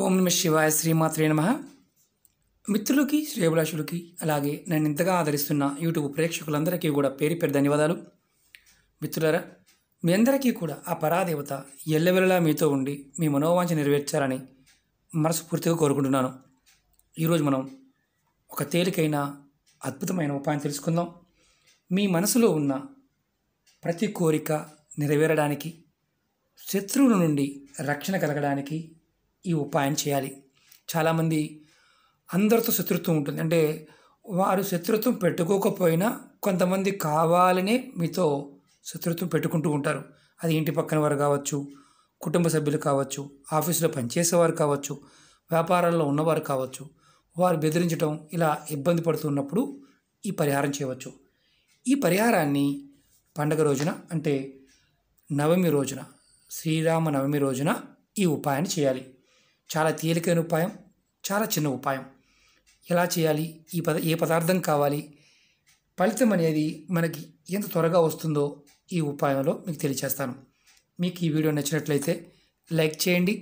ఓం నమ శివాయ శ్రీమాత్రే నమ మిత్రులకి శ్రేభిలాషులకి అలాగే నన్ను ఇంతగా ఆదరిస్తున్న యూట్యూబ్ ప్రేక్షకులందరికీ కూడా పేరు పేరు ధన్యవాదాలు మిత్రులరా మీ అందరికీ కూడా ఆ పరాదేవత ఎల్లవెల్లలా మీతో ఉండి మీ మనోవాంఛ నెరవేర్చాలని మనస్ఫూర్తిగా కోరుకుంటున్నాను ఈరోజు మనం ఒక తేలికైన అద్భుతమైన ఉపాయం తెలుసుకుందాం మీ మనసులో ఉన్న ప్రతి కోరిక నెరవేరడానికి శత్రువుల నుండి రక్షణ కలగడానికి ఈ ఉపాయం చేయాలి చాలామంది అందరితో శత్రుత్వం ఉంటుంది అంటే వారు శత్రుత్వం పెట్టుకోకపోయినా కొంతమంది కావాలనే మీతో శత్రుత్వం పెట్టుకుంటూ ఉంటారు అది ఇంటి పక్కన వారు కావచ్చు కుటుంబ సభ్యులు కావచ్చు ఆఫీసులో పనిచేసేవారు కావచ్చు వ్యాపారాల్లో ఉన్నవారు కావచ్చు వారు బెదిరించడం ఇలా ఇబ్బంది పడుతున్నప్పుడు ఈ పరిహారం చేయవచ్చు ఈ పరిహారాన్ని పండగ రోజున అంటే నవమి రోజున శ్రీరామ నవమి రోజున ఈ ఉపాయాన్ని చేయాలి చాలా తేలికైన ఉపాయం చాలా చిన్న ఉపాయం ఎలా చేయాలి ఈ పద ఏ పదార్థం కావాలి ఫలితం అనేది మనకి ఎంత త్వరగా వస్తుందో ఈ ఉపాయంలో మీకు తెలియచేస్తాను మీకు ఈ వీడియో నచ్చినట్లయితే లైక్ చేయండి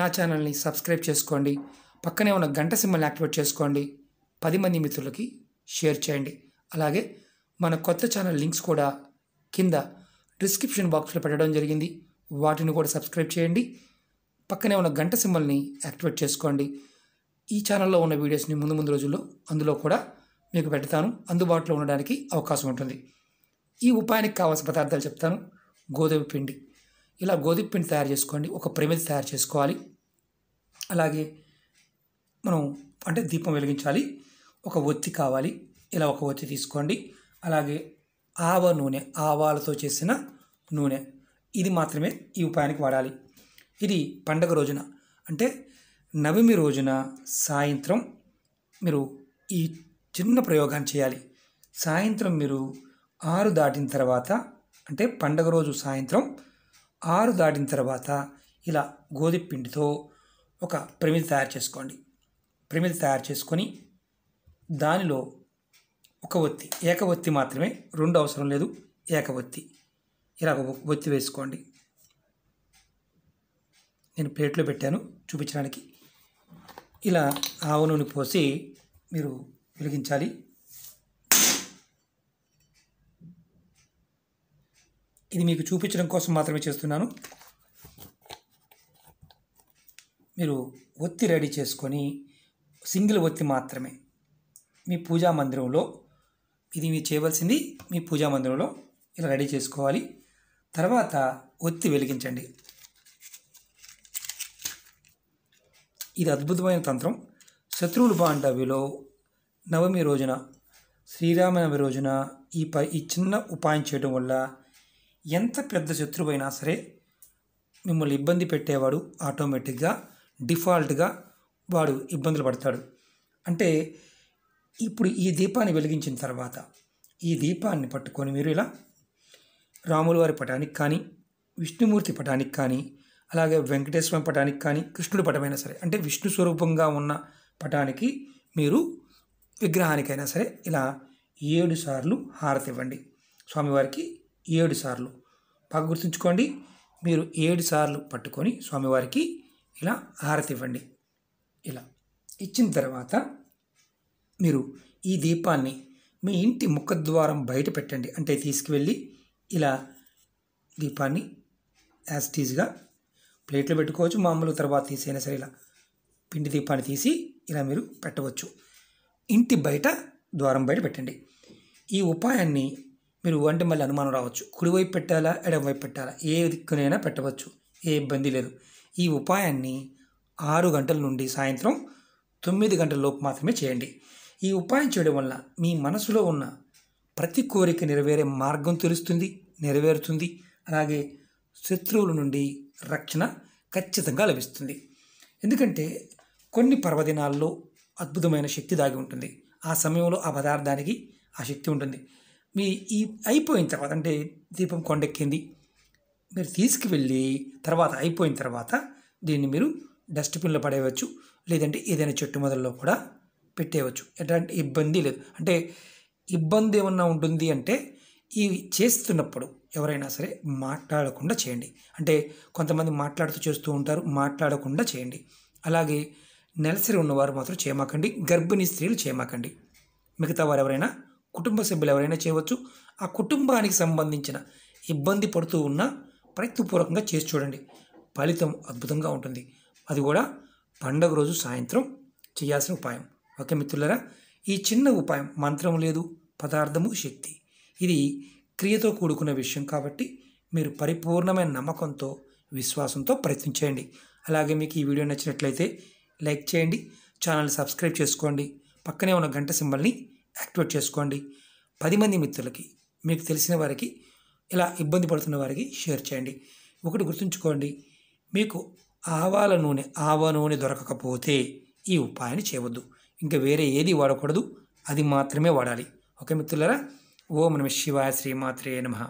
నా ఛానల్ని సబ్స్క్రైబ్ చేసుకోండి పక్కనే ఉన్న గంట సింబల్ని యాక్టివేట్ చేసుకోండి పది మంది మిత్రులకి షేర్ చేయండి అలాగే మన కొత్త ఛానల్ లింక్స్ కూడా కింద డిస్క్రిప్షన్ బాక్స్లో పెట్టడం జరిగింది వాటిని కూడా సబ్స్క్రైబ్ చేయండి పక్కనే ఉన్న గంట సింబల్ని యాక్టివేట్ చేసుకోండి ఈ ఛానల్లో ఉన్న వీడియోస్ని ముందు ముందు రోజుల్లో అందులో కూడా మీకు పెడతాను అందుబాటులో ఉండడానికి అవకాశం ఉంటుంది ఈ ఉపాయానికి కావాల్సిన పదార్థాలు చెప్తాను గోధుమ పిండి ఇలా గోధుమ పిండి తయారు చేసుకోండి ఒక ప్రమిది తయారు చేసుకోవాలి అలాగే మనం అంటే దీపం వెలిగించాలి ఒక ఒత్తి కావాలి ఇలా ఒక ఒత్తి తీసుకోండి అలాగే ఆవ నూనె ఆవాలతో చేసిన నూనె ఇది మాత్రమే ఈ ఉపాయానికి వాడాలి ఇది పండగ రోజున అంటే నవమి రోజున సాయంత్రం మీరు ఈ చిన్న ప్రయోగాన్ని చేయాలి సాయంత్రం మీరు ఆరు దాటిన తర్వాత అంటే పండగ రోజు సాయంత్రం ఆరు దాటిన తర్వాత ఇలా గోధుపిండితో పిండితో ఒక ప్రమిది తయారు చేసుకోండి ప్రమిది తయారు చేసుకొని దానిలో ఒక ఒత్తి ఏకవత్తి మాత్రమే రెండు అవసరం లేదు ఏకవత్తి ఇలా ఒత్తి వేసుకోండి నేను ప్లేట్లో పెట్టాను చూపించడానికి ఇలా ఆవు నూనె పోసి మీరు వెలిగించాలి ఇది మీకు చూపించడం కోసం మాత్రమే చేస్తున్నాను మీరు ఒత్తి రెడీ చేసుకొని సింగిల్ ఒత్తి మాత్రమే మీ పూజా మందిరంలో ఇది మీరు చేయవలసింది మీ పూజా మందిరంలో ఇలా రెడీ చేసుకోవాలి తర్వాత ఒత్తి వెలిగించండి ఇది అద్భుతమైన తంత్రం శత్రువులు బాండవిలో నవమి రోజున శ్రీరామనవమి రోజున ఈ పై ఈ చిన్న ఉపాయం చేయడం వల్ల ఎంత పెద్ద శత్రువైనా సరే మిమ్మల్ని ఇబ్బంది పెట్టేవాడు ఆటోమేటిక్గా డిఫాల్ట్గా వాడు ఇబ్బందులు పడతాడు అంటే ఇప్పుడు ఈ దీపాన్ని వెలిగించిన తర్వాత ఈ దీపాన్ని పట్టుకొని మీరు ఇలా రాముల వారి పటానికి కానీ విష్ణుమూర్తి పటానికి కానీ అలాగే వెంకటేశ్వర పటానికి కానీ కృష్ణుడి పటమైనా సరే అంటే విష్ణు స్వరూపంగా ఉన్న పటానికి మీరు విగ్రహానికైనా సరే ఇలా ఏడు సార్లు హారతి ఇవ్వండి స్వామివారికి ఏడు సార్లు బాగా గుర్తుంచుకోండి మీరు ఏడు సార్లు పట్టుకొని స్వామివారికి ఇలా హారతి ఇవ్వండి ఇలా ఇచ్చిన తర్వాత మీరు ఈ దీపాన్ని మీ ఇంటి ముఖద్వారం బయట పెట్టండి అంటే తీసుకువెళ్ళి ఇలా దీపాన్ని యాస్టీజ్గా ప్లేట్లో పెట్టుకోవచ్చు మామూలు తర్వాత తీసైనా సరే ఇలా పిండి దీపాన్ని తీసి ఇలా మీరు పెట్టవచ్చు ఇంటి బయట ద్వారం బయట పెట్టండి ఈ ఉపాయాన్ని మీరు అంటే మళ్ళీ అనుమానం రావచ్చు కుడివైపు పెట్టాలా ఎడమవైపు పెట్టాలా ఏ దిక్కునైనా పెట్టవచ్చు ఏ ఇబ్బంది లేదు ఈ ఉపాయాన్ని ఆరు గంటల నుండి సాయంత్రం తొమ్మిది గంటల లోపు మాత్రమే చేయండి ఈ ఉపాయం చేయడం వల్ల మీ మనసులో ఉన్న ప్రతి కోరిక నెరవేరే మార్గం తెలుస్తుంది నెరవేరుతుంది అలాగే శత్రువుల నుండి రక్షణ ఖచ్చితంగా లభిస్తుంది ఎందుకంటే కొన్ని పర్వదినాల్లో అద్భుతమైన శక్తి దాగి ఉంటుంది ఆ సమయంలో ఆ పదార్థానికి ఆ శక్తి ఉంటుంది మీ ఈ అయిపోయిన తర్వాత అంటే దీపం కొండెక్కింది మీరు తీసుకువెళ్ళి తర్వాత అయిపోయిన తర్వాత దీన్ని మీరు డస్ట్బిన్లో పడేయవచ్చు లేదంటే ఏదైనా చెట్టు మొదల్లో కూడా పెట్టేయవచ్చు ఎట్లాంటి ఇబ్బంది లేదు అంటే ఇబ్బంది ఏమన్నా ఉంటుంది అంటే ఇవి చేస్తున్నప్పుడు ఎవరైనా సరే మాట్లాడకుండా చేయండి అంటే కొంతమంది మాట్లాడుతూ చేస్తూ ఉంటారు మాట్లాడకుండా చేయండి అలాగే నెలసరి ఉన్నవారు మాత్రం చేయమాకండి గర్భిణీ స్త్రీలు చేయమాకండి మిగతా వారు ఎవరైనా కుటుంబ సభ్యులు ఎవరైనా చేయవచ్చు ఆ కుటుంబానికి సంబంధించిన ఇబ్బంది పడుతూ ఉన్న ప్రయత్నపూర్వకంగా చేసి చూడండి ఫలితం అద్భుతంగా ఉంటుంది అది కూడా పండగ రోజు సాయంత్రం చేయాల్సిన ఉపాయం ఓకే మిత్రులరా ఈ చిన్న ఉపాయం మంత్రం లేదు పదార్థము శక్తి ఇది క్రియతో కూడుకున్న విషయం కాబట్టి మీరు పరిపూర్ణమైన నమ్మకంతో విశ్వాసంతో ప్రయత్నించేయండి అలాగే మీకు ఈ వీడియో నచ్చినట్లయితే లైక్ చేయండి ఛానల్ సబ్స్క్రైబ్ చేసుకోండి పక్కనే ఉన్న గంట సింబల్ని యాక్టివేట్ చేసుకోండి పది మంది మిత్రులకి మీకు తెలిసిన వారికి ఇలా ఇబ్బంది పడుతున్న వారికి షేర్ చేయండి ఒకటి గుర్తుంచుకోండి మీకు ఆవాల నూనె ఆవ నూనె దొరకకపోతే ఈ ఉపాయాన్ని చేయవద్దు ఇంకా వేరే ఏది వాడకూడదు అది మాత్రమే వాడాలి ఓకే మిత్రులరా ఓం నమ శివాయ శ్రీమాత్రే నమ